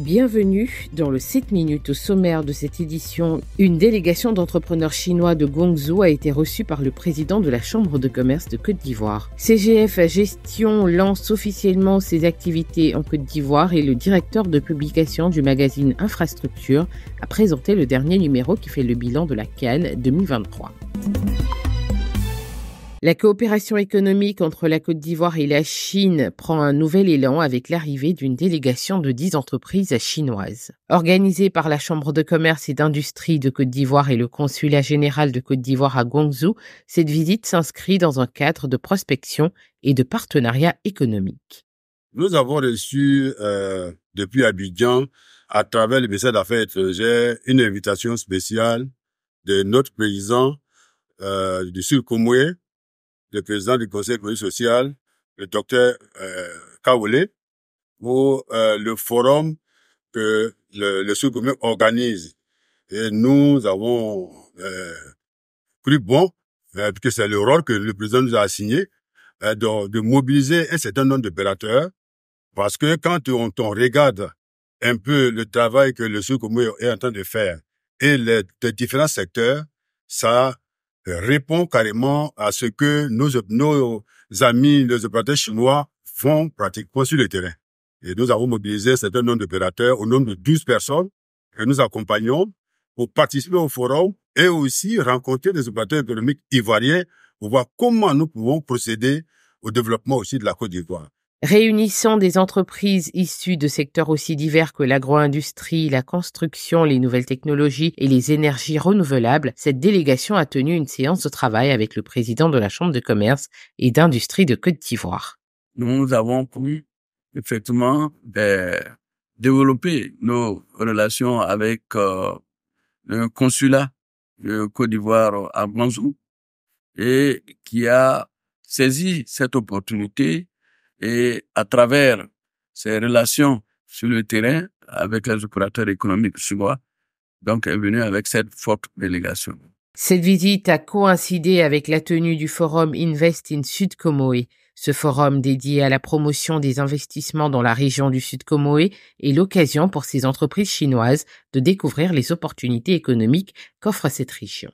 Bienvenue dans le 7 minutes au sommaire de cette édition. Une délégation d'entrepreneurs chinois de Guangzhou a été reçue par le président de la Chambre de commerce de Côte d'Ivoire. CGF à Gestion lance officiellement ses activités en Côte d'Ivoire et le directeur de publication du magazine Infrastructure a présenté le dernier numéro qui fait le bilan de la Cannes 2023. La coopération économique entre la Côte d'Ivoire et la Chine prend un nouvel élan avec l'arrivée d'une délégation de 10 entreprises chinoises. Organisée par la Chambre de commerce et d'industrie de Côte d'Ivoire et le consulat général de Côte d'Ivoire à Guangzhou, cette visite s'inscrit dans un cadre de prospection et de partenariat économique. Nous avons reçu euh, depuis Abidjan, à travers le ministère d'Affaires étrangères, une invitation spéciale de notre président euh, du sud le président du Conseil économique social, le docteur euh, pour euh, le forum que le, le sous organise. Et nous avons euh, cru bon, euh, puisque c'est le rôle que le président nous a assigné, euh, de, de, mobiliser un certain nombre d'opérateurs, parce que quand on, on, regarde un peu le travail que le sous est en train de faire et les différents secteurs, ça répond carrément à ce que nos, amis, les opérateurs chinois font pratiquement sur le terrain. Et nous avons mobilisé un certain nombre d'opérateurs au nombre de 12 personnes que nous accompagnons pour participer au forum et aussi rencontrer des opérateurs économiques ivoiriens pour voir comment nous pouvons procéder au développement aussi de la Côte d'Ivoire réunissant des entreprises issues de secteurs aussi divers que l'agro-industrie, la construction, les nouvelles technologies et les énergies renouvelables, cette délégation a tenu une séance de travail avec le président de la Chambre de commerce et d'industrie de Côte d'Ivoire. Nous avons pu effectivement ben, développer nos relations avec euh, le consulat de Côte d'Ivoire à Banzou et qui a saisi cette opportunité et à travers ses relations sur le terrain avec les opérateurs économiques chinois, donc est venu avec cette forte délégation. Cette visite a coïncidé avec la tenue du forum Invest in Sud Komoé. Ce forum dédié à la promotion des investissements dans la région du Sud Komoé est l'occasion pour ces entreprises chinoises de découvrir les opportunités économiques qu'offre cette région.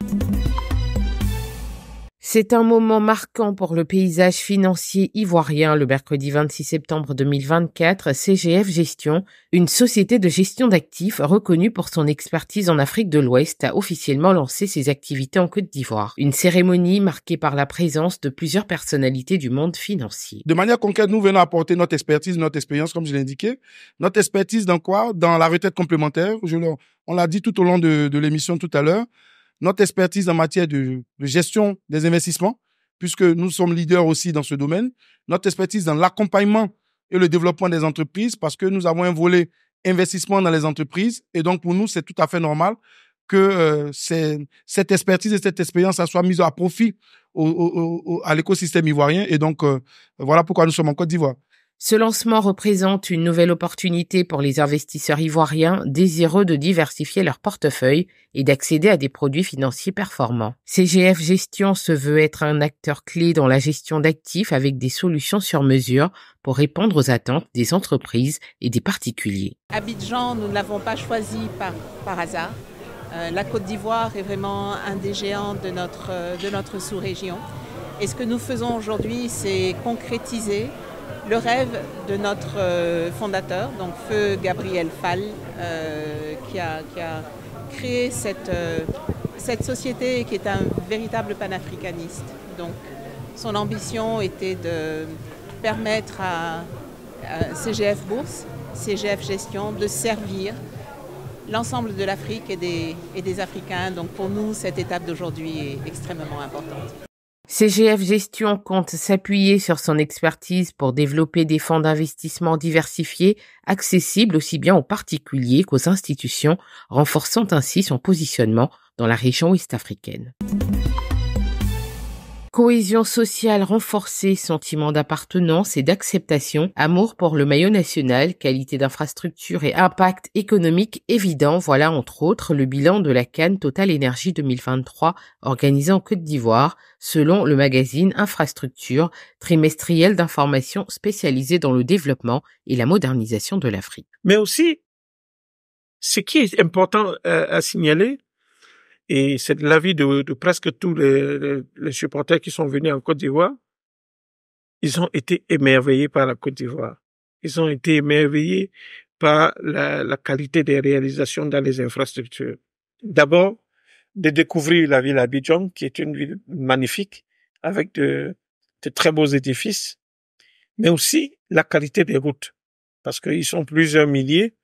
C'est un moment marquant pour le paysage financier ivoirien le mercredi 26 septembre 2024. CGF Gestion, une société de gestion d'actifs reconnue pour son expertise en Afrique de l'Ouest, a officiellement lancé ses activités en Côte d'Ivoire. Une cérémonie marquée par la présence de plusieurs personnalités du monde financier. De manière concrète, nous venons apporter notre expertise, notre expérience, comme je l'ai indiqué. Notre expertise dans quoi Dans la retraite complémentaire. on l'a dit tout au long de l'émission tout à l'heure notre expertise en matière de, gestion des investissements, puisque nous sommes leaders aussi dans ce domaine, notre expertise dans l'accompagnement et le développement des entreprises, parce que nous avons un volet investissement dans les entreprises. Et donc, pour nous, c'est tout à fait normal que euh, cette expertise et cette expérience soient mise à profit au, à l'écosystème ivoirien. Et donc, euh, voilà pourquoi nous sommes en Côte d'Ivoire. Ce lancement représente une nouvelle opportunité pour les investisseurs ivoiriens désireux de diversifier leur portefeuille et d'accéder à des produits financiers performants. CGF Gestion se veut être un acteur clé dans la gestion d'actifs avec des solutions sur mesure pour répondre aux attentes des entreprises et des particuliers. Abidjan, nous ne l'avons pas choisi par, hasard. Euh, la Côte d'Ivoire est vraiment un des géants euh, de notre sous-région. Et ce que nous faisons aujourd'hui, c'est concrétiser le rêve de notre euh, fondateur, donc Feu Gabriel Fall, euh, qui, a, créé cette, euh, cette société qui est un véritable panafricaniste. Donc, son ambition était de permettre à, CGF Bourse, CGF Gestion, de servir l'ensemble de l'Afrique et des Africains. Donc pour nous, cette étape d'aujourd'hui est extrêmement importante. CGF Gestion compte s'appuyer sur son expertise pour développer des fonds d'investissement diversifiés, accessibles aussi bien aux particuliers qu'aux institutions, renforçant ainsi son positionnement dans la région ouest africaine cohésion sociale renforcée, sentiment d'appartenance et d'acceptation, amour pour le maillot national, qualité d'infrastructure et impact économique évident, voilà entre autres le bilan de la Cannes Total Énergie 2023 organisée en Côte d'Ivoire, selon le magazine Infrastructure, trimestriel d'information spécialisé dans le développement et la modernisation de l'Afrique. Mais aussi, ce qui est important euh, à signaler, et c'est l'avis de, de presque tous les, supporters qui sont venus en Côte d'Ivoire. Ils ont été émerveillés par la Côte d'Ivoire. Ils ont été émerveillés par la, qualité des réalisations dans les infrastructures. D'abord, de découvrir la ville Abidjan, qui est une ville magnifique, avec de, de très beaux édifices, mais aussi la qualité des routes, parce qu'ils sont plusieurs milliers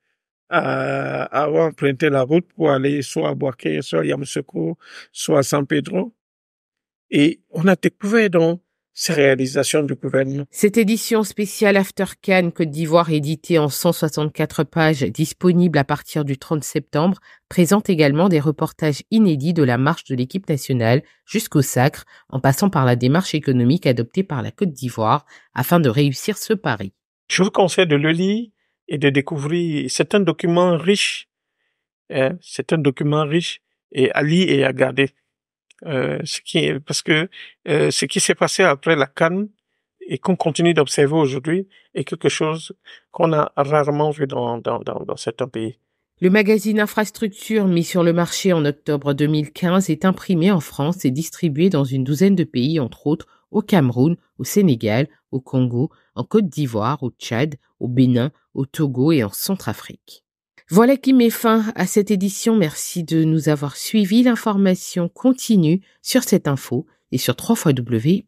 à avoir emprunté la route pour aller soit à Boaké, soit à Yamoussoukro, soit à San Pedro. Et on a découvert donc ces réalisations du gouvernement. Cette édition spéciale After Cannes Côte d'Ivoire éditée en 164 pages, disponible à partir du 30 septembre, présente également des reportages inédits de la marche de l'équipe nationale jusqu'au sacre, en passant par la démarche économique adoptée par la Côte d'Ivoire afin de réussir ce pari. Je vous conseille de le lire et de découvrir. C'est un document riche. Hein, c'est un document riche et à lire et à garder. Euh, ce qui parce que euh, ce qui s'est passé après la Cannes et qu'on continue d'observer aujourd'hui est quelque chose qu'on a rarement vu dans, dans, dans, dans certains pays. Le magazine Infrastructure mis sur le marché en octobre 2015 est imprimé en France et distribué dans une douzaine de pays, entre autres au Cameroun, au Sénégal, au Congo, en Côte d'Ivoire, au Tchad, au Bénin, au Togo et en Centrafrique. Voilà qui met fin à cette édition. Merci de nous avoir suivis. L'information continue sur cette info et sur www.cetinfo.ci.